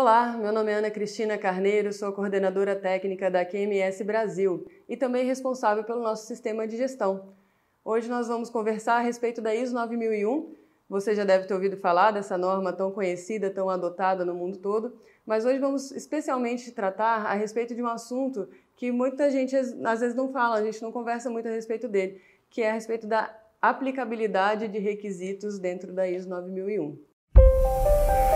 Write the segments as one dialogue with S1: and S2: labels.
S1: Olá, meu nome é Ana Cristina Carneiro, sou coordenadora técnica da QMS Brasil e também responsável pelo nosso sistema de gestão. Hoje nós vamos conversar a respeito da ISO 9001. Você já deve ter ouvido falar dessa norma tão conhecida, tão adotada no mundo todo, mas hoje vamos especialmente tratar a respeito de um assunto que muita gente às vezes não fala, a gente não conversa muito a respeito dele, que é a respeito da aplicabilidade de requisitos dentro da ISO 9001.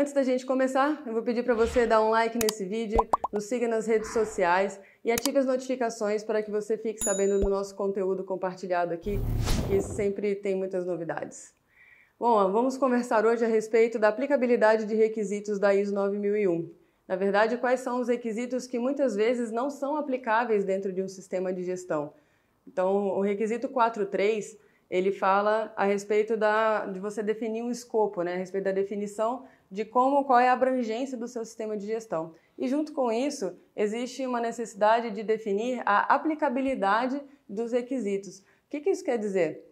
S1: Antes da gente começar, eu vou pedir para você dar um like nesse vídeo, nos siga nas redes sociais e ative as notificações para que você fique sabendo do nosso conteúdo compartilhado aqui, que sempre tem muitas novidades. Bom, vamos conversar hoje a respeito da aplicabilidade de requisitos da ISO 9001. Na verdade, quais são os requisitos que muitas vezes não são aplicáveis dentro de um sistema de gestão? Então, o requisito 4.3, ele fala a respeito da, de você definir um escopo, né, a respeito da definição de como, qual é a abrangência do seu sistema de gestão. E junto com isso, existe uma necessidade de definir a aplicabilidade dos requisitos. O que, que isso quer dizer?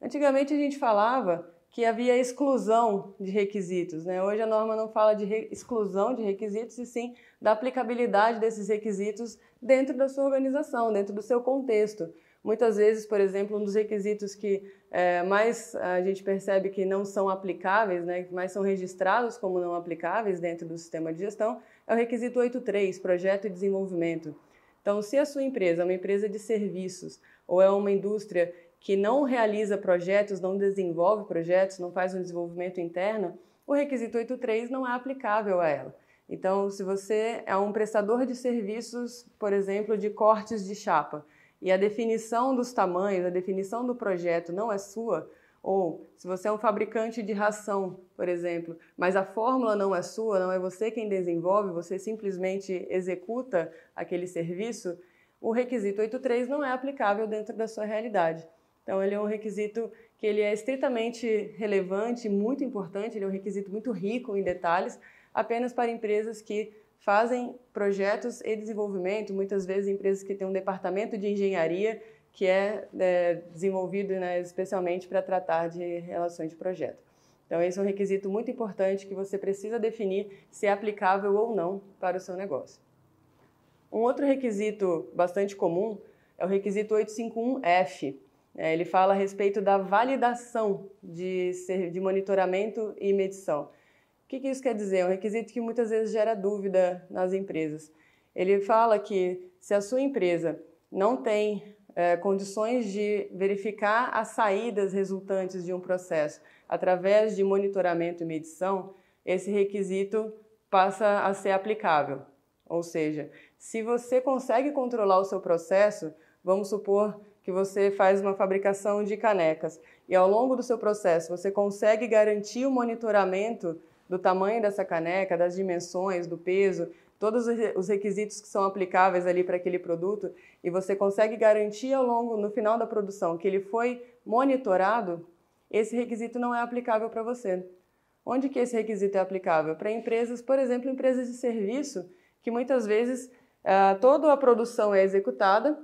S1: Antigamente a gente falava que havia exclusão de requisitos. Né? Hoje a norma não fala de exclusão de requisitos, e sim da aplicabilidade desses requisitos dentro da sua organização, dentro do seu contexto. Muitas vezes, por exemplo, um dos requisitos que é, mais a gente percebe que não são aplicáveis, né, mais são registrados como não aplicáveis dentro do sistema de gestão, é o requisito 8.3, projeto e desenvolvimento. Então, se a sua empresa é uma empresa de serviços ou é uma indústria que não realiza projetos, não desenvolve projetos, não faz um desenvolvimento interno, o requisito 8.3 não é aplicável a ela. Então, se você é um prestador de serviços, por exemplo, de cortes de chapa, e a definição dos tamanhos, a definição do projeto não é sua, ou se você é um fabricante de ração, por exemplo, mas a fórmula não é sua, não é você quem desenvolve, você simplesmente executa aquele serviço, o requisito 8.3 não é aplicável dentro da sua realidade. Então, ele é um requisito que ele é estritamente relevante, muito importante, ele é um requisito muito rico em detalhes, apenas para empresas que fazem projetos e desenvolvimento, muitas vezes empresas que têm um departamento de engenharia que é, é desenvolvido né, especialmente para tratar de relações de projeto. Então, esse é um requisito muito importante que você precisa definir se é aplicável ou não para o seu negócio. Um outro requisito bastante comum é o requisito 851F, é, ele fala a respeito da validação de, ser, de monitoramento e medição. O que, que isso quer dizer? É um requisito que muitas vezes gera dúvida nas empresas. Ele fala que se a sua empresa não tem é, condições de verificar as saídas resultantes de um processo através de monitoramento e medição, esse requisito passa a ser aplicável. Ou seja, se você consegue controlar o seu processo, vamos supor que você faz uma fabricação de canecas e ao longo do seu processo você consegue garantir o monitoramento do tamanho dessa caneca, das dimensões, do peso, todos os requisitos que são aplicáveis ali para aquele produto e você consegue garantir ao longo no final da produção que ele foi monitorado, esse requisito não é aplicável para você. Onde que esse requisito é aplicável? Para empresas, por exemplo, empresas de serviço, que muitas vezes ah, toda a produção é executada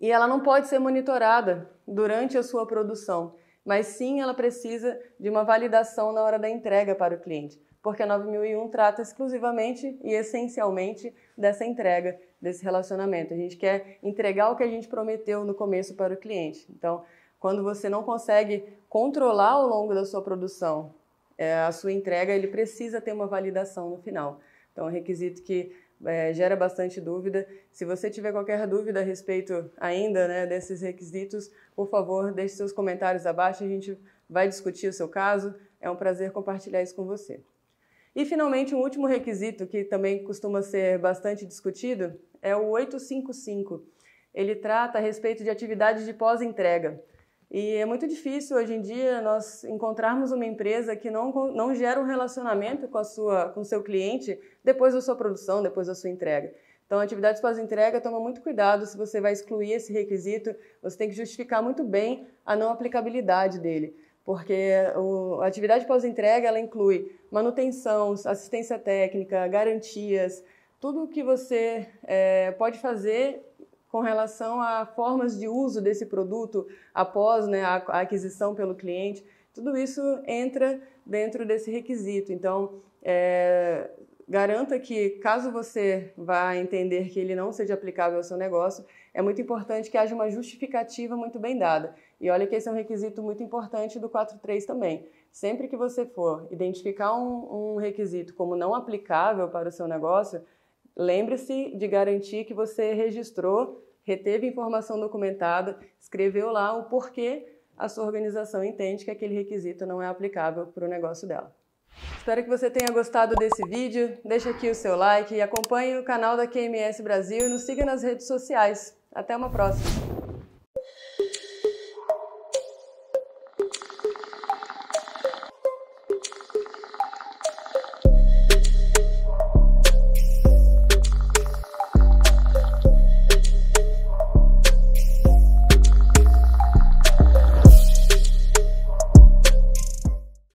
S1: e ela não pode ser monitorada durante a sua produção, mas sim ela precisa de uma validação na hora da entrega para o cliente, porque a 9001 trata exclusivamente e essencialmente dessa entrega, desse relacionamento. A gente quer entregar o que a gente prometeu no começo para o cliente. Então, quando você não consegue controlar ao longo da sua produção é, a sua entrega, ele precisa ter uma validação no final. Então, é um requisito que é, gera bastante dúvida. Se você tiver qualquer dúvida a respeito ainda né, desses requisitos, por favor, deixe seus comentários abaixo, a gente vai discutir o seu caso. É um prazer compartilhar isso com você. E, finalmente, um último requisito que também costuma ser bastante discutido é o 855. Ele trata a respeito de atividades de pós-entrega. E é muito difícil hoje em dia nós encontrarmos uma empresa que não, não gera um relacionamento com a sua com o seu cliente depois da sua produção, depois da sua entrega. Então, atividades pós-entrega, toma muito cuidado se você vai excluir esse requisito, você tem que justificar muito bem a não aplicabilidade dele, porque o, a atividade pós-entrega ela inclui manutenção, assistência técnica, garantias, tudo o que você é, pode fazer com relação a formas de uso desse produto após né, a, aquisição pelo cliente. Tudo isso entra dentro desse requisito. Então, é, garanta que, caso você vá entender que ele não seja aplicável ao seu negócio, é muito importante que haja uma justificativa muito bem dada. E olha que esse é um requisito muito importante do 4.3 também. Sempre que você for identificar um, um requisito como não aplicável para o seu negócio, lembre-se de garantir que você registrou reteve informação documentada, escreveu lá o porquê a sua organização entende que aquele requisito não é aplicável para o negócio dela. Espero que você tenha gostado desse vídeo. Deixe aqui o seu like e acompanhe o canal da QMS Brasil e nos siga nas redes sociais. Até uma próxima!